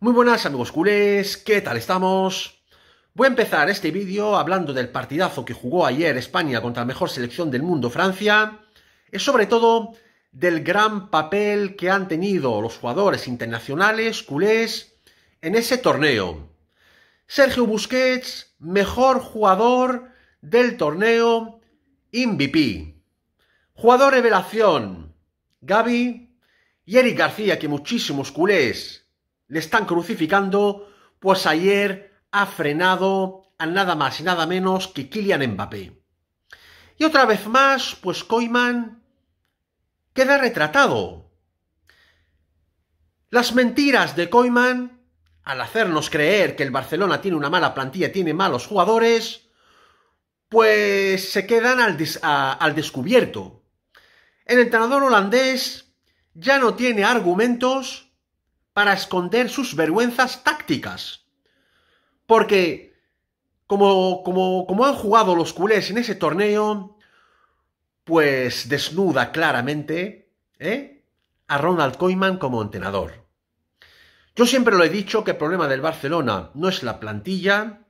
Muy buenas amigos culés, ¿qué tal estamos? Voy a empezar este vídeo hablando del partidazo que jugó ayer España contra la mejor selección del mundo, Francia, y sobre todo del gran papel que han tenido los jugadores internacionales culés en ese torneo. Sergio Busquets, mejor jugador del torneo MVP. Jugador revelación, Gaby y Eric García, que muchísimos culés le están crucificando, pues ayer ha frenado a nada más y nada menos que Kylian Mbappé. Y otra vez más, pues Koyman queda retratado. Las mentiras de Koyman, al hacernos creer que el Barcelona tiene una mala plantilla, tiene malos jugadores, pues se quedan al, al descubierto. El entrenador holandés ya no tiene argumentos para esconder sus vergüenzas tácticas. Porque como, han jugado los culés en ese torneo, pues desnuda claramente ¿eh? a Ronald Koeman como entrenador. Yo siempre lo he dicho que el problema del Barcelona no es la plantilla,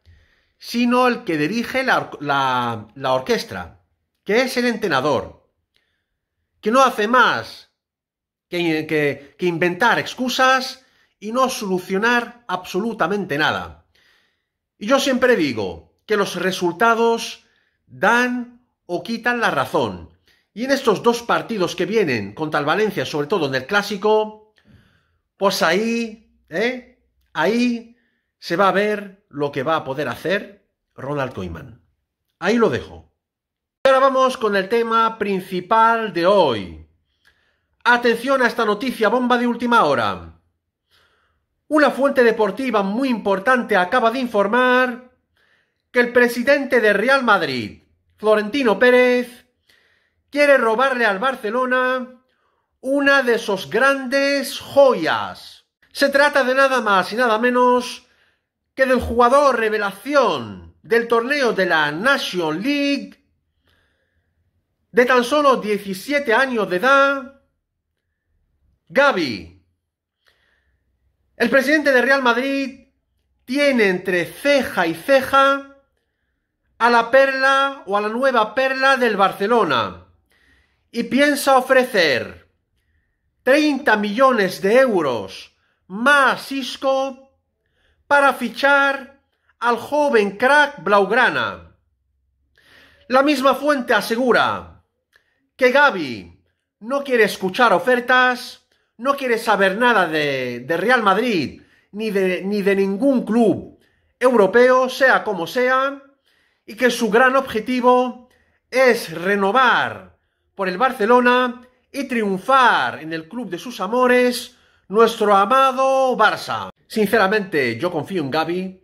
sino el que dirige la, la orquesta, que es el entrenador, que no hace más que, inventar excusas y no solucionar absolutamente nada. Y yo siempre digo que los resultados dan o quitan la razón. Y en estos dos partidos que vienen contra el Valencia, sobre todo en el clásico, pues ahí, ¿eh? ahí se va a ver lo que va a poder hacer Ronald Koeman. Ahí lo dejo. Ahora vamos con el tema principal de hoy. Atención a esta noticia bomba de última hora. Una fuente deportiva muy importante acaba de informar que el presidente de Real Madrid, Florentino Pérez, quiere robarle al Barcelona una de sus grandes joyas. Se trata de nada más y nada menos que del jugador revelación del torneo de la National League, de tan solo 17 años de edad, Gaby. El presidente de Real Madrid tiene entre ceja y ceja a la perla o a la nueva perla del Barcelona y piensa ofrecer 30 millones de euros más Isco para fichar al joven crack Blaugrana. La misma fuente asegura que Gaby no quiere escuchar ofertas no quiere saber nada de, Real Madrid, ni de, ningún club europeo, sea como sea, y que su gran objetivo es renovar por el Barcelona y triunfar en el club de sus amores, nuestro amado Barça. Sinceramente, yo confío en Gaby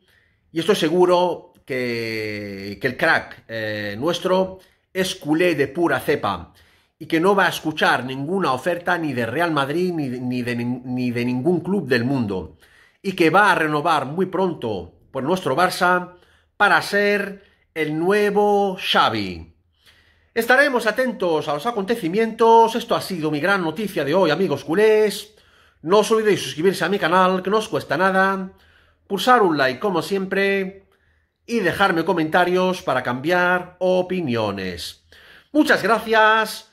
y estoy seguro que, el crack eh, nuestro es culé de pura cepa y que no va a escuchar ninguna oferta ni de Real Madrid ni de, ni de, ningún club del mundo y que va a renovar muy pronto por nuestro Barça para ser el nuevo Xavi. Estaremos atentos a los acontecimientos. Esto ha sido mi gran noticia de hoy, amigos culés. No os olvidéis suscribirse a mi canal, que no os cuesta nada. Pulsar un like, como siempre. Y dejarme comentarios para cambiar opiniones. Muchas gracias.